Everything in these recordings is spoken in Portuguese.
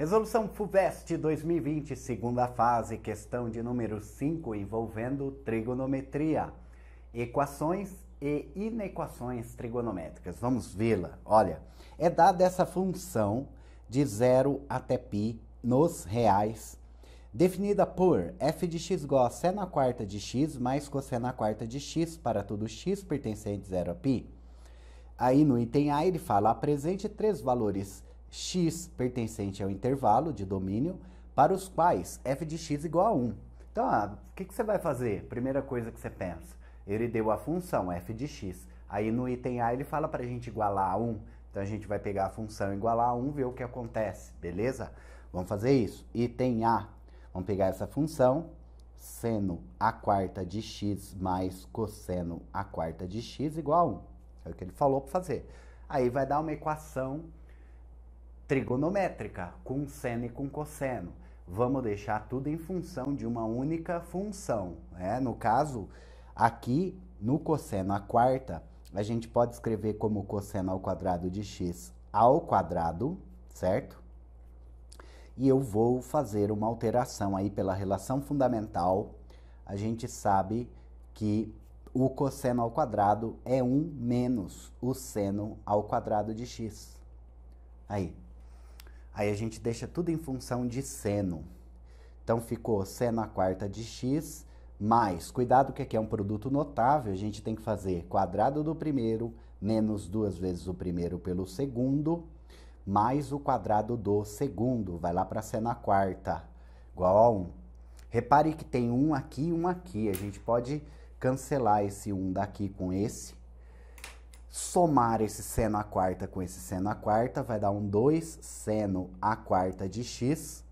Resolução FUVEST 2020, segunda fase, questão de número 5, envolvendo trigonometria, equações e inequações trigonométricas. Vamos vê-la. Olha, é dada essa função de zero até π nos reais, definida por f de x igual a seno à quarta de x mais cosseno a quarta de x para todo x pertencente a zero a π. Aí no item A ele fala, apresente três valores x pertencente ao intervalo de domínio para os quais f de x igual a 1. Então, ah, o que, que você vai fazer? Primeira coisa que você pensa, ele deu a função f de x. Aí no item A ele fala para a gente igualar a 1. Então a gente vai pegar a função igualar a 1 ver o que acontece, beleza? Vamos fazer isso. Item A, vamos pegar essa função, seno a quarta de x mais cosseno a quarta de x igual a 1. É o que ele falou para fazer. Aí vai dar uma equação trigonométrica, com seno e com cosseno. Vamos deixar tudo em função de uma única função. Né? No caso, aqui no cosseno a quarta, a gente pode escrever como cosseno ao quadrado de x ao quadrado, certo? E eu vou fazer uma alteração aí pela relação fundamental. A gente sabe que o cosseno ao quadrado é 1 menos o seno ao quadrado de x. Aí, Aí a gente deixa tudo em função de seno. Então ficou seno a quarta de x mais, cuidado que aqui é um produto notável, a gente tem que fazer quadrado do primeiro menos duas vezes o primeiro pelo segundo, mais o quadrado do segundo, vai lá para seno a quarta, igual a 1. Repare que tem um aqui e um aqui, a gente pode cancelar esse um daqui com esse, Somar esse seno a quarta com esse seno a quarta vai dar um 2 seno a quarta de x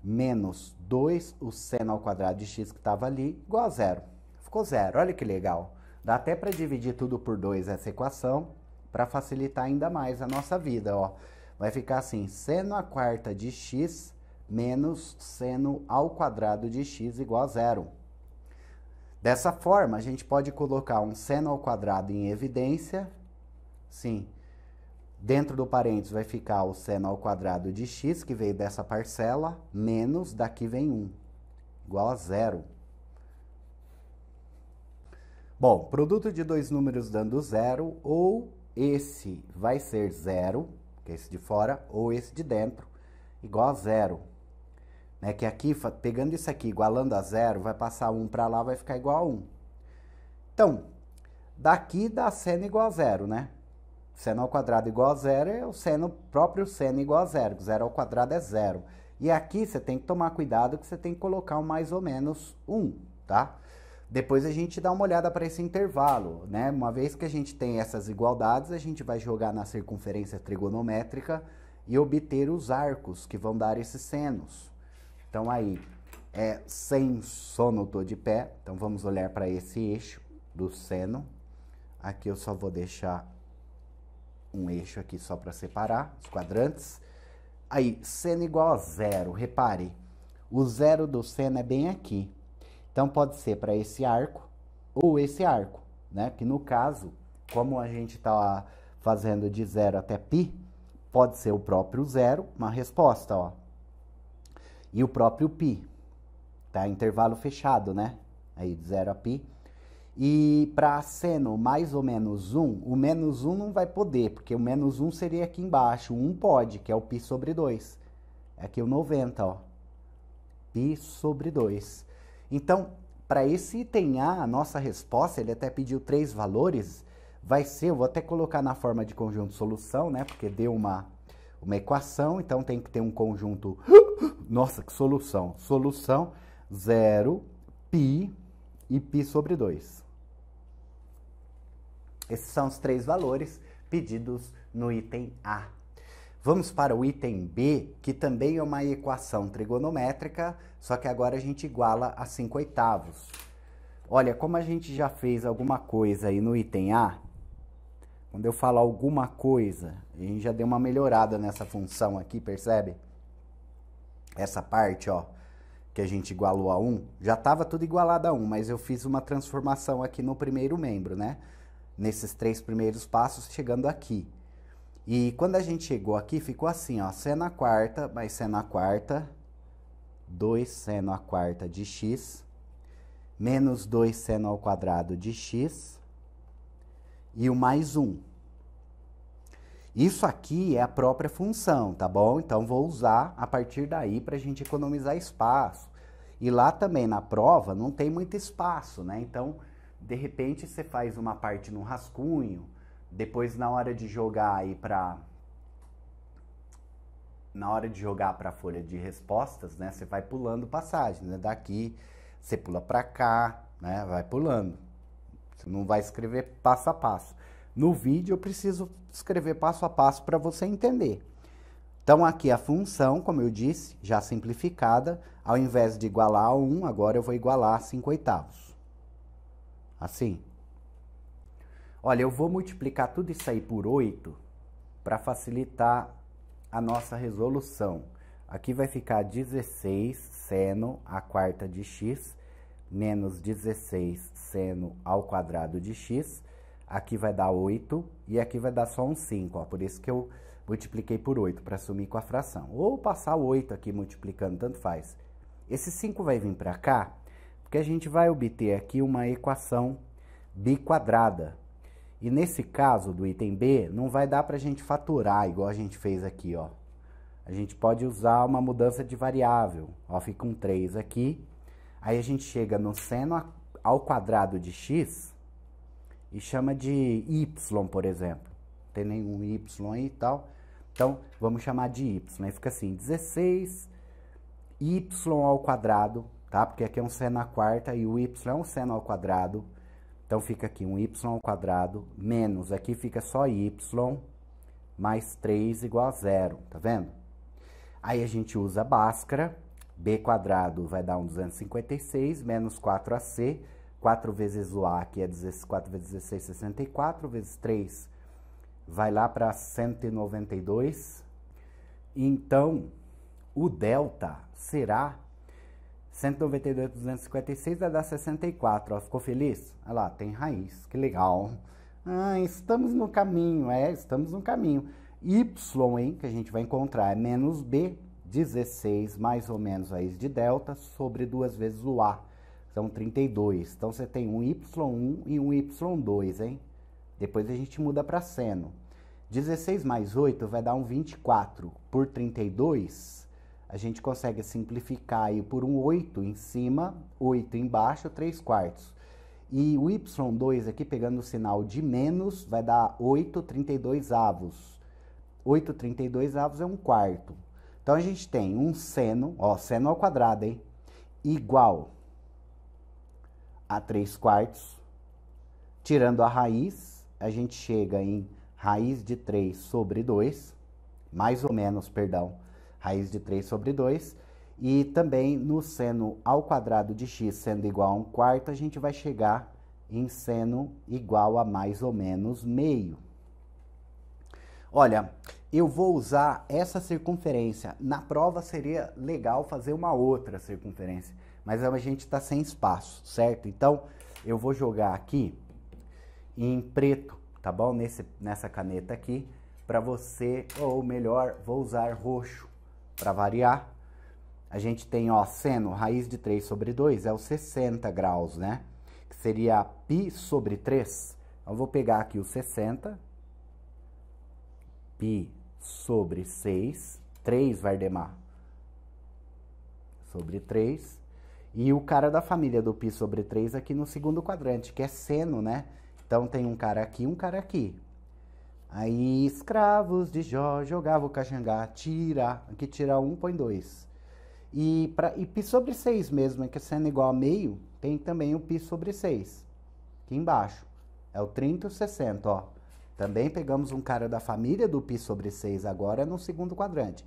menos 2 o seno ao quadrado de x que estava ali igual a zero. Ficou zero, olha que legal. Dá até para dividir tudo por 2 essa equação para facilitar ainda mais a nossa vida, ó. Vai ficar assim, seno a quarta de x menos seno ao quadrado de x igual a zero. Dessa forma, a gente pode colocar um seno ao quadrado em evidência Sim. Dentro do parênteses vai ficar o seno ao quadrado de x, que veio dessa parcela, menos daqui vem 1, igual a zero. Bom, produto de dois números dando zero, ou esse vai ser zero, que é esse de fora, ou esse de dentro, igual a zero. Né? Que aqui, pegando isso aqui, igualando a zero, vai passar 1 um para lá, vai ficar igual a 1. Um. Então, daqui dá seno igual a zero, né? seno ao quadrado igual a zero é o seno, próprio seno igual a zero. Zero ao quadrado é zero. E aqui você tem que tomar cuidado que você tem que colocar um mais ou menos 1, um, tá? Depois a gente dá uma olhada para esse intervalo, né? Uma vez que a gente tem essas igualdades, a gente vai jogar na circunferência trigonométrica e obter os arcos que vão dar esses senos. Então aí é sem sono tô de pé. Então vamos olhar para esse eixo do seno. Aqui eu só vou deixar um eixo aqui só para separar os quadrantes. Aí, seno igual a zero, repare, o zero do seno é bem aqui. Então, pode ser para esse arco ou esse arco, né? Que no caso, como a gente está fazendo de zero até π, pode ser o próprio zero, uma resposta, ó. E o próprio π, tá? Intervalo fechado, né? Aí, de zero a π e para seno mais ou menos 1, o menos 1 não vai poder, porque o menos 1 seria aqui embaixo. O 1 pode, que é o π sobre 2. É aqui é o 90, ó. π sobre 2. Então, para esse item A, a nossa resposta, ele até pediu três valores, vai ser, eu vou até colocar na forma de conjunto solução, né? Porque deu uma, uma equação, então tem que ter um conjunto... Nossa, que solução! Solução 0, π e π sobre 2. Esses são os três valores pedidos no item A. Vamos para o item B, que também é uma equação trigonométrica, só que agora a gente iguala a 5 oitavos. Olha, como a gente já fez alguma coisa aí no item A, quando eu falo alguma coisa, a gente já deu uma melhorada nessa função aqui, percebe? Essa parte, ó, que a gente igualou a 1, já estava tudo igualado a 1, mas eu fiz uma transformação aqui no primeiro membro, né? nesses três primeiros passos, chegando aqui. E quando a gente chegou aqui, ficou assim, ó, seno a quarta mais seno a quarta, 2 seno a quarta de x, menos 2 seno ao quadrado de x, e o mais 1. Um. Isso aqui é a própria função, tá bom? Então, vou usar a partir daí para a gente economizar espaço. E lá também, na prova, não tem muito espaço, né? Então, de repente você faz uma parte no rascunho, depois na hora de jogar aí para na hora de jogar para a folha de respostas, né, você vai pulando passagens, né? Daqui você pula para cá, né? Vai pulando. Você não vai escrever passo a passo. No vídeo eu preciso escrever passo a passo para você entender. Então aqui a função, como eu disse, já simplificada, ao invés de igualar a 1, agora eu vou igualar a 5 oitavos. Assim, olha, eu vou multiplicar tudo isso aí por 8 para facilitar a nossa resolução. Aqui vai ficar 16 seno a quarta de x menos 16 seno ao quadrado de x. Aqui vai dar 8 e aqui vai dar só um 5, ó, por isso que eu multipliquei por 8 para sumir com a fração. Ou passar 8 aqui multiplicando, tanto faz. Esse 5 vai vir para cá porque a gente vai obter aqui uma equação biquadrada. E nesse caso do item B, não vai dar para a gente faturar igual a gente fez aqui, ó. A gente pode usar uma mudança de variável. Ó, fica um 3 aqui. Aí a gente chega no seno ao quadrado de x e chama de y, por exemplo. Não tem nenhum y aí e tal. Então, vamos chamar de y. Aí fica assim, 16 y ao quadrado tá? Porque aqui é um C na quarta e o Y é um seno ao quadrado. Então, fica aqui um Y ao quadrado menos, aqui fica só Y, mais 3 igual a zero, tá vendo? Aí a gente usa a báscara, B quadrado vai dar um 256, menos 4AC, 4 vezes o A aqui é 4 vezes 16, 64, vezes 3 vai lá para 192. Então, o delta será 192, 256 vai dar 64. Ó, ficou feliz? Olha lá, tem raiz, que legal. Ah, estamos no caminho, é, estamos no caminho. Y, hein, que a gente vai encontrar, é menos B, 16, mais ou menos raiz de delta, sobre duas vezes o A. São 32. Então, você tem um Y1 e um Y2, hein? Depois a gente muda para seno. 16 mais 8 vai dar um 24 por 32 a gente consegue simplificar aí por um 8 em cima, 8 embaixo, 3 quartos. E o y2 aqui, pegando o sinal de menos, vai dar 8 32 avos. 8 32 avos é um quarto. Então, a gente tem um seno, ó, seno ao quadrado, hein? Igual a 3 quartos. Tirando a raiz, a gente chega em raiz de 3 sobre 2, mais ou menos, perdão, raiz de 3 sobre 2. E também no seno ao quadrado de x sendo igual a 1 quarto, a gente vai chegar em seno igual a mais ou menos meio. Olha, eu vou usar essa circunferência. Na prova seria legal fazer uma outra circunferência, mas a gente está sem espaço, certo? Então, eu vou jogar aqui em preto, tá bom? Nesse, nessa caneta aqui, para você, ou melhor, vou usar roxo para variar. A gente tem, ó, seno, raiz de 3 sobre 2 é o 60 graus, né? Que seria π sobre 3. Então, eu vou pegar aqui o 60, π sobre 6, 3 Vardemar, sobre 3. E o cara da família do π sobre 3 aqui no segundo quadrante, que é seno, né? Então, tem um cara aqui e um cara aqui. Aí, escravos de Jó, jogava o caxangá, tira, que tira um, põe dois. E, pra, e pi sobre 6 mesmo, né, que sendo igual a meio, tem também o pi sobre 6, aqui embaixo. É o 30 e o 60, ó. Também pegamos um cara da família do pi sobre 6 agora no segundo quadrante.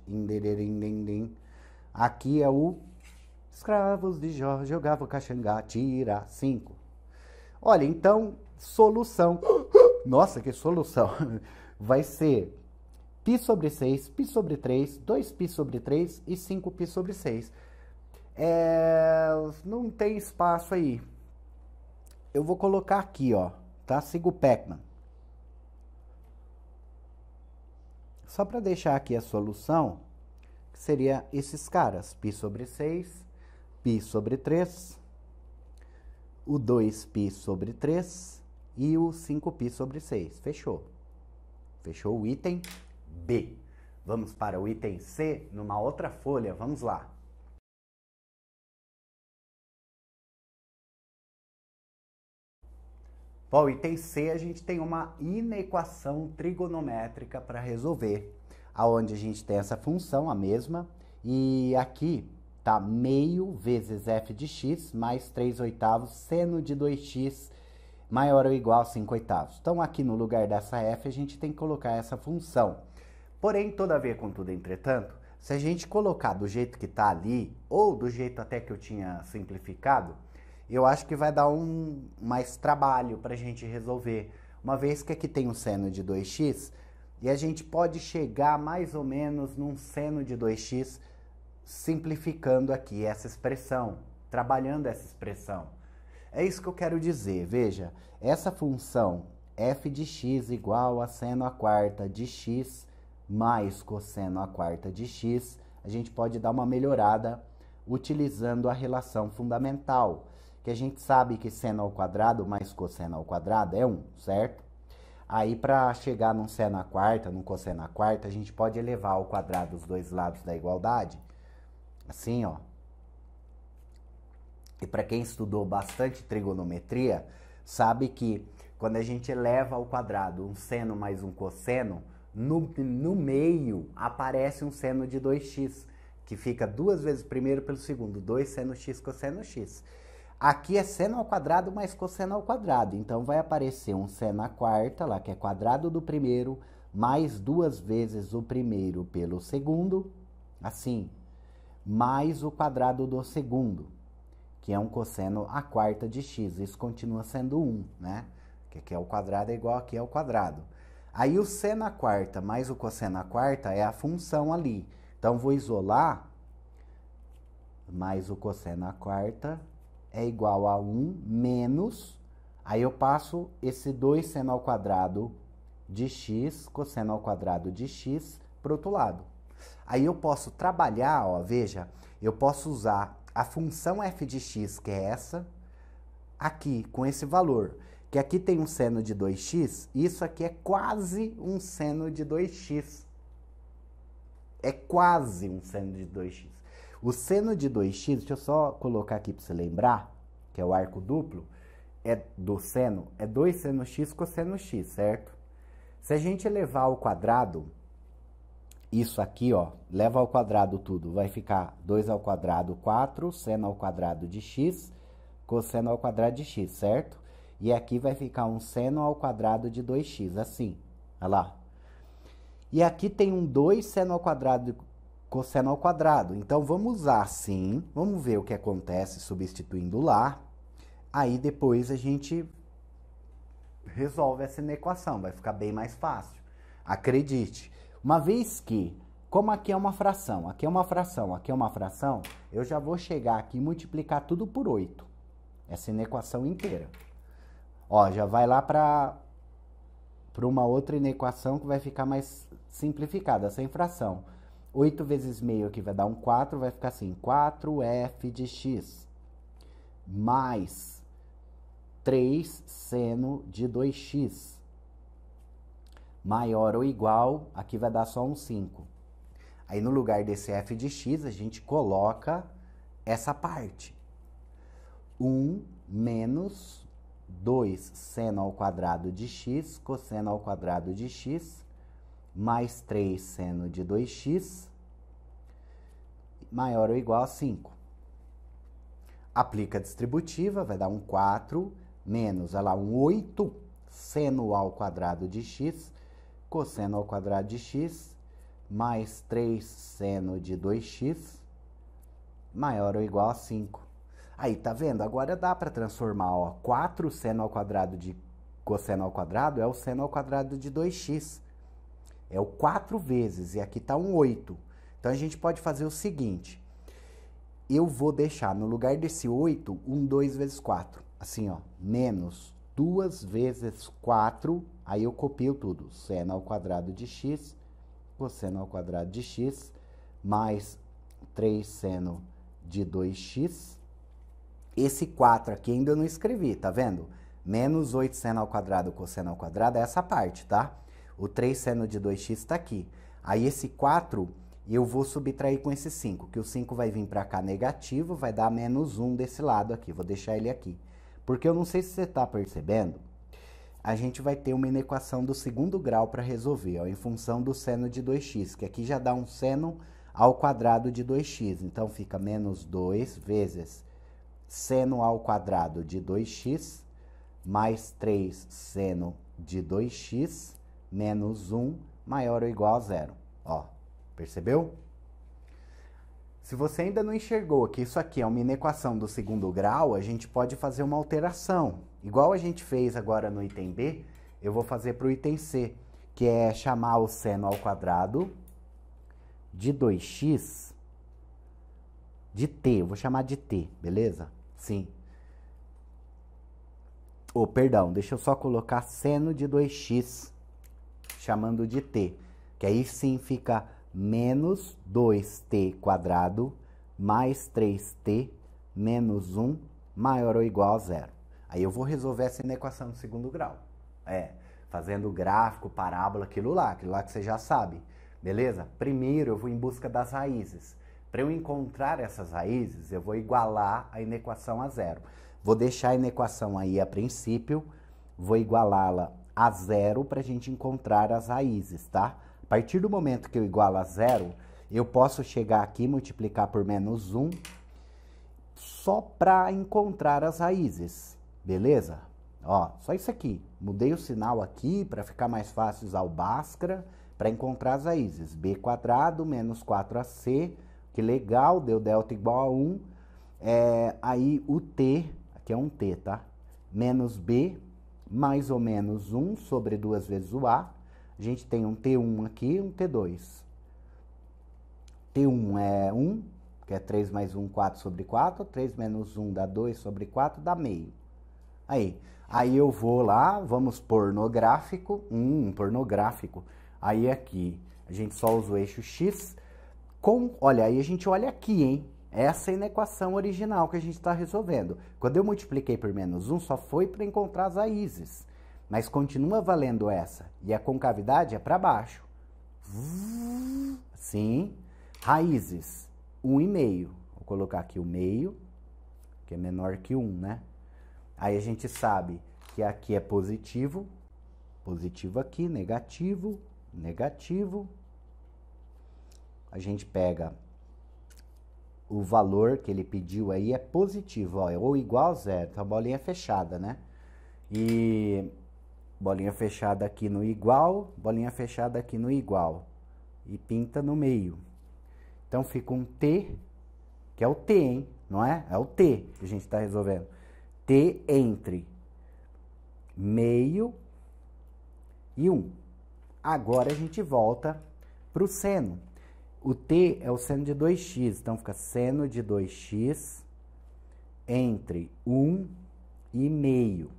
Aqui é o escravos de Jó, jogava o caxangá, tira, 5. Olha, então, solução. Nossa, que solução! vai ser π sobre 6, π sobre 3, 2π sobre 3 e 5π sobre 6. É, não tem espaço aí. Eu vou colocar aqui, ó, tá? Siga o Pacman. Só para deixar aqui a solução, que seria esses caras, π sobre 6, π sobre 3, o 2π sobre 3 e o 5π sobre 6. Fechou. Fechou o item B. Vamos para o item C numa outra folha. Vamos lá. Bom, item C a gente tem uma inequação trigonométrica para resolver, aonde a gente tem essa função, a mesma, e aqui tá meio vezes f de x mais 3 oitavos seno de 2x maior ou igual a 5 oitavos. Então, aqui no lugar dessa f, a gente tem que colocar essa função. Porém, todavia, contudo, entretanto, se a gente colocar do jeito que está ali, ou do jeito até que eu tinha simplificado, eu acho que vai dar um mais trabalho para a gente resolver. Uma vez que aqui tem um seno de 2x, e a gente pode chegar mais ou menos num seno de 2x simplificando aqui essa expressão, trabalhando essa expressão. É isso que eu quero dizer. Veja, essa função f de x igual a seno à quarta de x mais cosseno à quarta de x, a gente pode dar uma melhorada utilizando a relação fundamental, que a gente sabe que seno ao quadrado mais cosseno ao quadrado é 1, certo? Aí, para chegar num seno à quarta, num cosseno à quarta, a gente pode elevar ao quadrado os dois lados da igualdade, assim, ó, e para quem estudou bastante trigonometria, sabe que quando a gente eleva ao quadrado um seno mais um cosseno, no, no meio aparece um seno de 2x, que fica duas vezes primeiro pelo segundo, 2 seno x cosseno x. Aqui é seno ao quadrado mais cosseno ao quadrado, então vai aparecer um seno à quarta, lá que é quadrado do primeiro, mais duas vezes o primeiro pelo segundo, assim, mais o quadrado do segundo que é um cosseno à quarta de x. Isso continua sendo 1, né? Que aqui é o quadrado é igual aqui ao quadrado. Aí o seno à quarta mais o cosseno à quarta é a função ali. Então, vou isolar mais o cosseno à quarta é igual a 1 menos... Aí eu passo esse 2 seno ao quadrado de x, cosseno ao quadrado de x, para outro lado. Aí eu posso trabalhar, ó, veja, eu posso usar a função f de x, que é essa, aqui, com esse valor. Que aqui tem um seno de 2x, isso aqui é quase um seno de 2x. É quase um seno de 2x. O seno de 2x, deixa eu só colocar aqui para você lembrar, que é o arco duplo, é do seno, é 2 seno x cosseno x, certo? Se a gente elevar ao quadrado, isso aqui, ó, leva ao quadrado tudo, vai ficar 2 ao quadrado 4, seno ao quadrado de x, cosseno ao quadrado de x, certo? E aqui vai ficar um seno ao quadrado de 2x, assim, olha lá. E aqui tem um 2 seno ao quadrado cosseno ao quadrado. Então, vamos usar assim, vamos ver o que acontece substituindo lá. Aí, depois, a gente resolve essa inequação, vai ficar bem mais fácil. Acredite, uma vez que, como aqui é uma fração, aqui é uma fração, aqui é uma fração, eu já vou chegar aqui e multiplicar tudo por 8. Essa é inequação inteira. Ó, já vai lá para uma outra inequação que vai ficar mais simplificada, sem fração. 8 vezes meio aqui vai dar um 4, vai ficar assim, 4f de x mais 3 seno de 2x maior ou igual, aqui vai dar só um 5. Aí no lugar desse f de x, a gente coloca essa parte. 1 menos 2 seno ao quadrado de x, cosseno ao quadrado de x, mais 3 seno de 2x, maior ou igual a 5. Aplica a distributiva, vai dar um 4, menos, olha lá, um 8 seno ao quadrado de x, cosseno ao quadrado de x mais 3 seno de 2x maior ou igual a 5. Aí, tá vendo? Agora dá para transformar, ó, 4 seno ao quadrado de cosseno ao quadrado é o seno ao quadrado de 2x. É o 4 vezes, e aqui tá um 8. Então, a gente pode fazer o seguinte. Eu vou deixar no lugar desse 8, um 2 vezes 4. Assim, ó, menos 2 vezes 4, aí eu copio tudo. Seno ao quadrado de x, cosseno ao quadrado de x, mais 3 seno de 2x. Esse 4 aqui ainda eu não escrevi, tá vendo? Menos 8 seno ao quadrado, cosseno ao quadrado é essa parte, tá? O 3 seno de 2x está aqui. Aí esse 4 eu vou subtrair com esse 5, que o 5 vai vir para cá negativo, vai dar menos 1 desse lado aqui. Vou deixar ele aqui. Porque eu não sei se você está percebendo, a gente vai ter uma inequação do segundo grau para resolver, ó, em função do seno de 2x, que aqui já dá um seno ao quadrado de 2x. Então, fica menos 2 vezes seno ao quadrado de 2x, mais 3 seno de 2x, menos 1, maior ou igual a zero. Ó, percebeu? Se você ainda não enxergou que isso aqui é uma inequação do segundo grau, a gente pode fazer uma alteração. Igual a gente fez agora no item B, eu vou fazer para o item C, que é chamar o seno ao quadrado de 2x de t. Eu vou chamar de t, beleza? Sim. Ou, oh, perdão, deixa eu só colocar seno de 2x, chamando de t. Que aí sim fica menos 2t quadrado mais 3t menos 1 maior ou igual a zero. Aí eu vou resolver essa inequação de segundo grau. É, fazendo gráfico, parábola, aquilo lá, aquilo lá que você já sabe. Beleza? Primeiro eu vou em busca das raízes. Para eu encontrar essas raízes, eu vou igualar a inequação a zero. Vou deixar a inequação aí a princípio, vou igualá-la a zero para a gente encontrar as raízes, tá? partir do momento que eu igualo a zero, eu posso chegar aqui e multiplicar por menos 1 só para encontrar as raízes, beleza? Ó, só isso aqui. Mudei o sinal aqui para ficar mais fácil usar o Bhaskara para encontrar as raízes. b quadrado menos 4ac, que legal, deu delta igual a 1. É, aí o t, aqui é um t, tá? Menos b, mais ou menos 1 sobre 2 vezes o a, a gente tem um T1 aqui e um T2. T1 é 1, que é 3 mais 1, 4 sobre 4. 3 menos 1 dá 2 sobre 4, dá meio. Aí, aí eu vou lá, vamos pornográfico. Hum, pornográfico. Aí aqui, a gente só usa o eixo X. Com, olha, aí a gente olha aqui, hein? Essa é inequação original que a gente está resolvendo. Quando eu multipliquei por menos 1, só foi para encontrar as raízes mas continua valendo essa. E a concavidade é para baixo. Sim. Raízes, 1,5. Um Vou colocar aqui o meio, que é menor que 1, um, né? Aí a gente sabe que aqui é positivo, positivo aqui, negativo, negativo. A gente pega o valor que ele pediu aí é positivo, ó, é ou igual a zero, então a bolinha é fechada, né? E bolinha fechada aqui no igual, bolinha fechada aqui no igual. E pinta no meio. Então, fica um T, que é o T, hein? Não é? É o T que a gente está resolvendo. T entre meio e 1. Um. Agora, a gente volta para o seno. O t é o seno de 2x, então fica seno de 2x entre 1 e meio.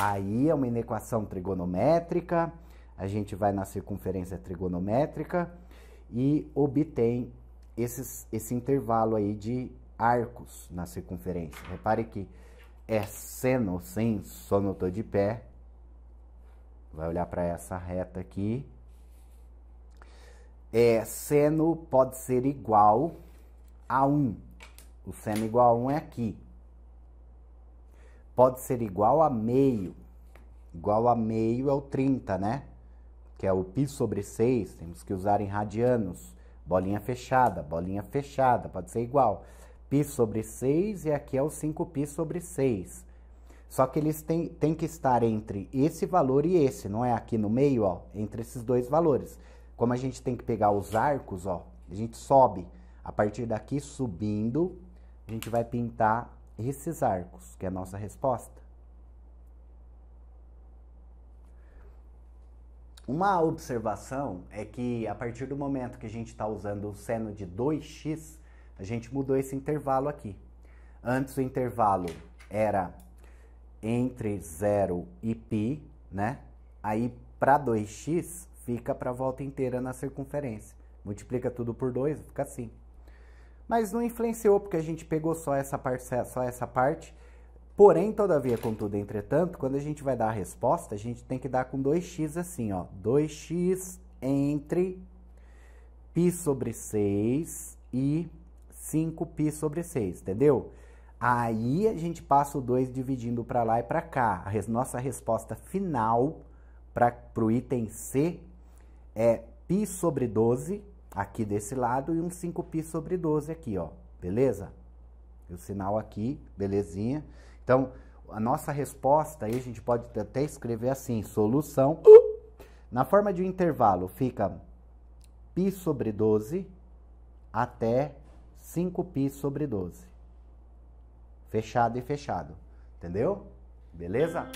Aí é uma inequação trigonométrica, a gente vai na circunferência trigonométrica e obtém esses, esse intervalo aí de arcos na circunferência. Repare que é seno, só não estou de pé. Vai olhar para essa reta aqui. É, seno pode ser igual a 1. O seno igual a 1 é aqui pode ser igual a meio. Igual a meio é o 30, né? Que é o π sobre 6, temos que usar em radianos. Bolinha fechada, bolinha fechada, pode ser igual. π sobre 6 e aqui é o 5π sobre 6. Só que eles têm, têm que estar entre esse valor e esse, não é aqui no meio, ó, entre esses dois valores. Como a gente tem que pegar os arcos, ó, a gente sobe. A partir daqui, subindo, a gente vai pintar esses arcos, que é a nossa resposta. Uma observação é que a partir do momento que a gente está usando o seno de 2x, a gente mudou esse intervalo aqui. Antes o intervalo era entre 0 e π, né? Aí para 2x fica para a volta inteira na circunferência. Multiplica tudo por 2, fica assim mas não influenciou porque a gente pegou só essa parcela, só essa parte. Porém, todavia, contudo, entretanto, quando a gente vai dar a resposta, a gente tem que dar com 2x assim, ó. 2x entre π sobre 6 e 5π sobre 6, entendeu? Aí a gente passa o 2 dividindo para lá e para cá. A res nossa resposta final para o item C é π sobre 12 aqui desse lado e um 5π sobre 12 aqui, ó. Beleza? o sinal aqui, belezinha? Então, a nossa resposta aí, a gente pode até escrever assim, solução. Na forma de um intervalo, fica π sobre 12 até 5π sobre 12. Fechado e fechado. Entendeu? Beleza?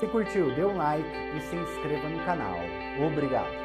Se curtiu, dê um like e se inscreva no canal. Obrigado!